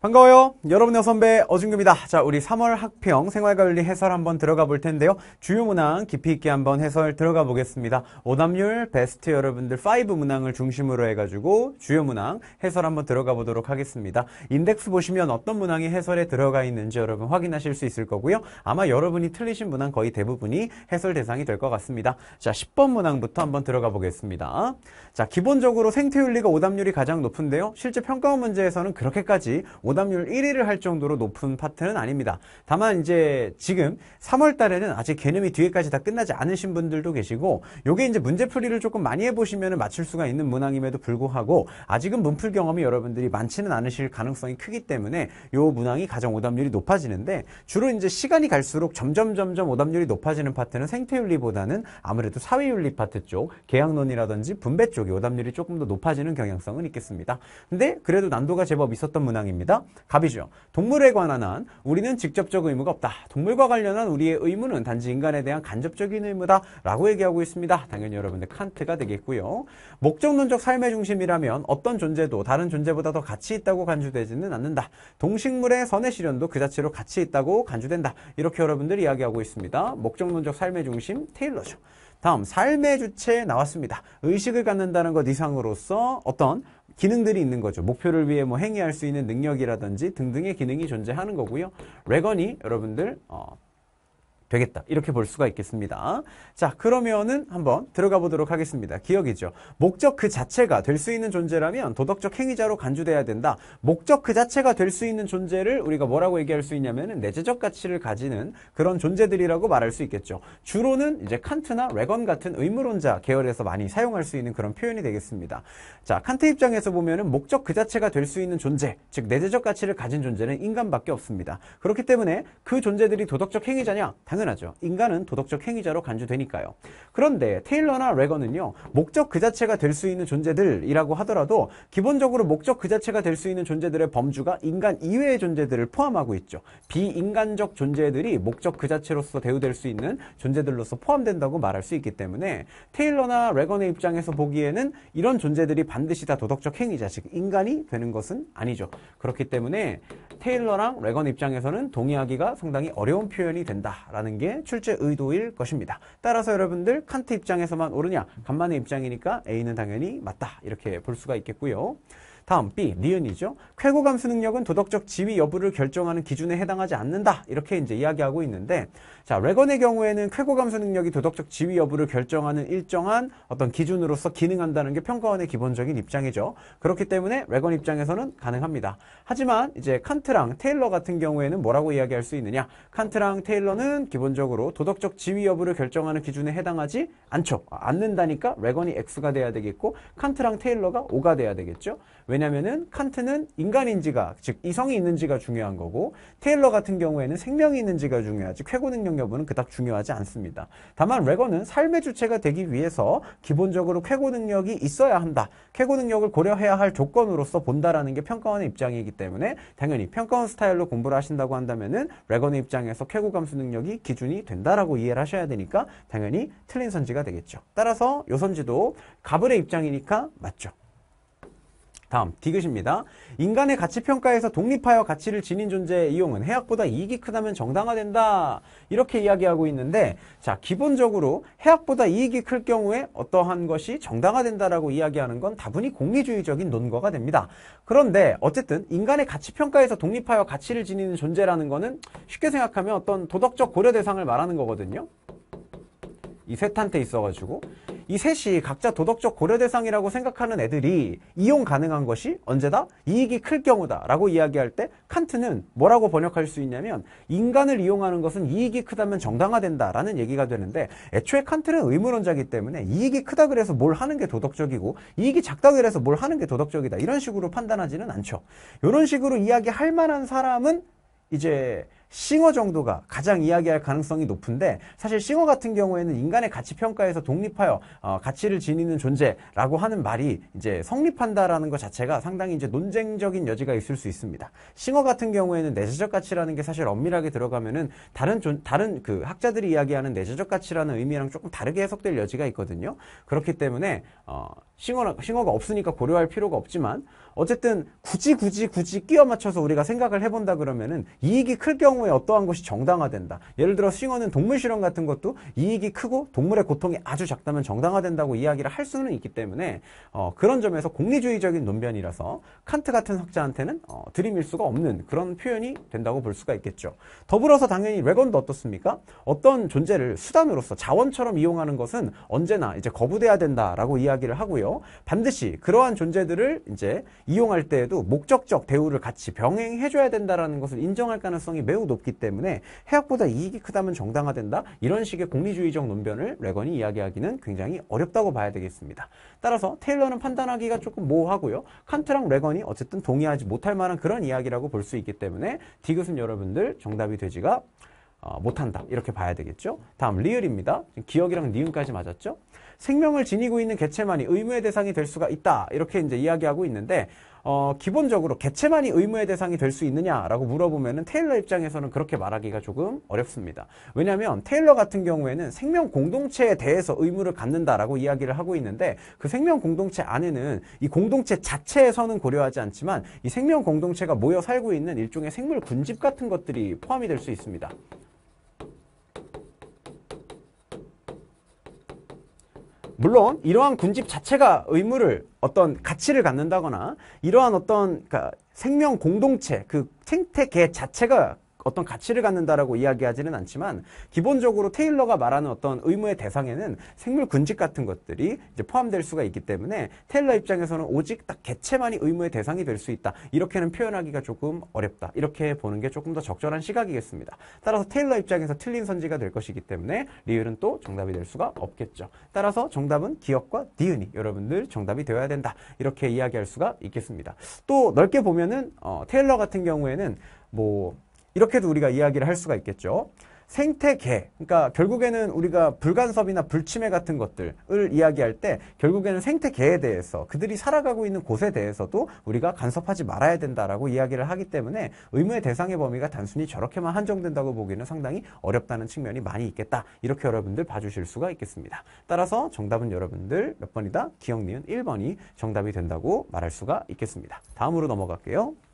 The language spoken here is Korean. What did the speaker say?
반가워요. 여러분여 선배 어준규입니다. 자, 우리 3월 학평 생활관리 해설 한번 들어가 볼 텐데요. 주요 문항 깊이 있게 한번 해설 들어가 보겠습니다. 오답률 베스트 여러분들 5 문항을 중심으로 해가지고 주요 문항 해설 한번 들어가 보도록 하겠습니다. 인덱스 보시면 어떤 문항이 해설에 들어가 있는지 여러분 확인하실 수 있을 거고요. 아마 여러분이 틀리신 문항 거의 대부분이 해설 대상이 될 것 같습니다. 자, 10번 문항부터 한번 들어가 보겠습니다. 자, 기본적으로 생태윤리가 오답률이 가장 높은데요. 실제 평가원 문제에서는 그렇게까지 오답률 1위를 할 정도로 높은 파트는 아닙니다. 다만 이제 지금 3월 달에는 아직 개념이 뒤에까지 다 끝나지 않으신 분들도 계시고 요게 이제 문제풀이를 조금 많이 해보시면 맞출 수가 있는 문항임에도 불구하고 아직은 문풀 경험이 여러분들이 많지는 않으실 가능성이 크기 때문에 요 문항이 가장 오답률이 높아지는데 주로 이제 시간이 갈수록 점점 점점 오답률이 높아지는 파트는 생태윤리보다는 아무래도 사회윤리 파트 쪽 계약론이라든지 분배 쪽이 오답률이 조금 더 높아지는 경향성은 있겠습니다. 근데 그래도 난도가 제법 있었던 문항입니다. 갑이죠. 동물에 관한 한 우리는 직접적 의무가 없다. 동물과 관련한 우리의 의무는 단지 인간에 대한 간접적인 의무다. 라고 얘기하고 있습니다. 당연히 여러분들 칸트가 되겠고요. 목적론적 삶의 중심이라면 어떤 존재도 다른 존재보다 더 가치 있다고 간주되지는 않는다. 동식물의 선의 실현도 그 자체로 가치 있다고 간주된다. 이렇게 여러분들이 이야기하고 있습니다. 목적론적 삶의 중심 테일러죠. 다음 삶의 주체 나왔습니다. 의식을 갖는다는 것 이상으로서 어떤 기능들이 있는 거죠. 목표를 위해 뭐 행위할 수 있는 능력이라든지 등등의 기능이 존재하는 거고요. 레건이 여러분들 어, 되겠다. 이렇게 볼 수가 있겠습니다. 자, 그러면은 한번 들어가 보도록 하겠습니다. 기억이죠. 목적 그 자체가 될 수 있는 존재라면 도덕적 행위자로 간주돼야 된다. 목적 그 자체가 될 수 있는 존재를 우리가 뭐라고 얘기할 수 있냐면은 내재적 가치를 가지는 그런 존재들이라고 말할 수 있겠죠. 주로는 이제 칸트나 레건 같은 의무론자 계열에서 많이 사용할 수 있는 그런 표현이 되겠습니다. 자, 칸트 입장에서 보면은 목적 그 자체가 될 수 있는 존재, 즉 내재적 가치를 가진 존재는 인간밖에 없습니다. 그렇기 때문에 그 존재들이 도덕적 행위자냐? 당 당연하죠. 인간은 도덕적 행위자로 간주되니까요. 그런데 테일러나 레거는요. 목적 그 자체가 될 수 있는 존재들이라고 하더라도 기본적으로 목적 그 자체가 될 수 있는 존재들의 범주가 인간 이외의 존재들을 포함하고 있죠. 비인간적 존재들이 목적 그 자체로서 대우될 수 있는 존재들로서 포함된다고 말할 수 있기 때문에 테일러나 레건의 입장에서 보기에는 이런 존재들이 반드시 다 도덕적 행위자, 즉 인간이 되는 것은 아니죠. 그렇기 때문에 테일러랑 레건 입장에서는 동의하기가 상당히 어려운 표현이 된다라는 가는게 출제 의도일 것입니다. 따라서 여러분들 칸트 입장에서만 오르냐 간만의 입장이니까 A는 당연히 맞다 이렇게 볼 수가 있겠고요. 다음 B 니은이죠. 쾌고 감수 능력은 도덕적 지위 여부를 결정하는 기준에 해당하지 않는다. 이렇게 이제 이야기하고 있는데 자, 레건의 경우에는 쾌고 감수 능력이 도덕적 지위 여부를 결정하는 일정한 어떤 기준으로서 기능한다는 게 평가원의 기본적인 입장이죠. 그렇기 때문에 레건 입장에서는 가능합니다. 하지만 이제 칸트랑 테일러 같은 경우에는 뭐라고 이야기할 수 있느냐? 칸트랑 테일러는 기본적으로 도덕적 지위 여부를 결정하는 기준에 해당하지 않죠. 아, 않는다니까 레건이 X가 돼야 되겠고 칸트랑 테일러가 O가 돼야 되겠죠. 왜 왜냐면은 칸트는 인간인지가 즉 이성이 있는지가 중요한 거고 테일러 같은 경우에는 생명이 있는지가 중요하지 쾌고 능력 여부는 그닥 중요하지 않습니다. 다만 레거는 삶의 주체가 되기 위해서 기본적으로 쾌고 능력이 있어야 한다. 쾌고 능력을 고려해야 할 조건으로서 본다라는 게 평가원의 입장이기 때문에 당연히 평가원 스타일로 공부를 하신다고 한다면은 레거의 입장에서 쾌고 감수 능력이 기준이 된다라고 이해를 하셔야 되니까 당연히 틀린 선지가 되겠죠. 따라서 요 선지도 가브의 입장이니까 맞죠. 다음 디귿입니다. 인간의 가치평가에서 독립하여 가치를 지닌 존재의 이용은 해악보다 이익이 크다면 정당화된다. 이렇게 이야기하고 있는데 자 기본적으로 해악보다 이익이 클 경우에 어떠한 것이 정당화된다라고 이야기하는 건 다분히 공리주의적인 논거가 됩니다. 그런데 어쨌든 인간의 가치평가에서 독립하여 가치를 지니는 존재라는 거는 쉽게 생각하면 어떤 도덕적 고려 대상을 말하는 거거든요. 이 쇠탄테 있어가지고 이 셋이 각자 도덕적 고려 대상이라고 생각하는 애들이 이용 가능한 것이 언제다 이익이 클 경우다라고 이야기할 때 칸트는 뭐라고 번역할 수 있냐면 인간을 이용하는 것은 이익이 크다면 정당화된다라는 얘기가 되는데 애초에 칸트는 의무론자기 때문에 이익이 크다 그래서 뭘 하는 게 도덕적이고 이익이 작다 그래서 뭘 하는 게 도덕적이다 이런 식으로 판단하지는 않죠. 이런 식으로 이야기할 만한 사람은 이제 싱어 정도가 가장 이야기할 가능성이 높은데 사실 싱어 같은 경우에는 인간의 가치 평가에서 독립하여 어, 가치를 지니는 존재라고 하는 말이 이제 성립한다라는 것 자체가 상당히 이제 논쟁적인 여지가 있을 수 있습니다. 싱어 같은 경우에는 내재적 가치라는 게 사실 엄밀하게 들어가면은 다른 존, 다른 그 학자들이 이야기하는 내재적 가치라는 의미랑 조금 다르게 해석될 여지가 있거든요. 그렇기 때문에 어, 싱어 싱어가 없으니까 고려할 필요가 없지만 어쨌든 굳이 굳이 굳이 끼워 맞춰서 우리가 생각을 해본다 그러면은 이익이 클 경우 경우에 어떠한 것이 정당화된다. 예를 들어 싱어는 동물 실험 같은 것도 이익이 크고 동물의 고통이 아주 작다면 정당화된다고 이야기를 할 수는 있기 때문에 어, 그런 점에서 공리주의적인 논변이라서 칸트 같은 학자한테는 어, 들이밀 수가 없는 그런 표현이 된다고 볼 수가 있겠죠. 더불어서 당연히 레건도 어떻습니까? 어떤 존재를 수단으로서 자원처럼 이용하는 것은 언제나 이제 거부돼야 된다라고 이야기를 하고요. 반드시 그러한 존재들을 이제 이용할 때에도 목적적 대우를 같이 병행해줘야 된다라는 것을 인정할 가능성이 매우 높기 때문에 해약보다 이익이 크다면 정당화된다 이런 식의 공리주의적 논변을 레건이 이야기하기는 굉장히 어렵다고 봐야 되겠습니다. 따라서 테일러는 판단하기가 조금 모호하고요. 칸트랑 레건이 어쨌든 동의하지 못할 만한 그런 이야기라고 볼 수 있기 때문에 디귿은 여러분들 정답이 되지가 어, 못한다 이렇게 봐야 되겠죠. 다음 리을입니다. 기억이랑 니은까지 맞았죠. 생명을 지니고 있는 개체만이 의무의 대상이 될 수가 있다. 이렇게 이제 이야기하고 있는데 어, 기본적으로 개체만이 의무의 대상이 될 수 있느냐라고 물어보면 테일러 입장에서는 그렇게 말하기가 조금 어렵습니다. 왜냐하면 테일러 같은 경우에는 생명 공동체에 대해서 의무를 갖는다라고 이야기를 하고 있는데 그 생명 공동체 안에는 이 공동체 자체에서는 고려하지 않지만 이 생명 공동체가 모여 살고 있는 일종의 생물 군집 같은 것들이 포함이 될 수 있습니다. 물론 이러한 군집 자체가 의무를 어떤 가치를 갖는다거나 이러한 어떤 그러니까 생명 공동체 그 생태계 자체가 어떤 가치를 갖는다라고 이야기하지는 않지만 기본적으로 테일러가 말하는 어떤 의무의 대상에는 생물 군집 같은 것들이 이제 포함될 수가 있기 때문에 테일러 입장에서는 오직 딱 개체만이 의무의 대상이 될 수 있다. 이렇게는 표현하기가 조금 어렵다. 이렇게 보는 게 조금 더 적절한 시각이겠습니다. 따라서 테일러 입장에서 틀린 선지가 될 것이기 때문에 리을은 또 정답이 될 수가 없겠죠. 따라서 정답은 기억과 니은이 여러분들 정답이 되어야 된다. 이렇게 이야기할 수가 있겠습니다. 또 넓게 보면은 어, 테일러 같은 경우에는 뭐 이렇게도 우리가 이야기를 할 수가 있겠죠. 생태계, 그러니까 결국에는 우리가 불간섭이나 불침해 같은 것들을 이야기할 때 결국에는 생태계에 대해서 그들이 살아가고 있는 곳에 대해서도 우리가 간섭하지 말아야 된다라고 이야기를 하기 때문에 의무의 대상의 범위가 단순히 저렇게만 한정된다고 보기는 상당히 어렵다는 측면이 많이 있겠다. 이렇게 여러분들 봐주실 수가 있겠습니다. 따라서 정답은 여러분들 몇 번이다? 기억 니은 1번이 정답이 된다고 말할 수가 있겠습니다. 다음으로 넘어갈게요.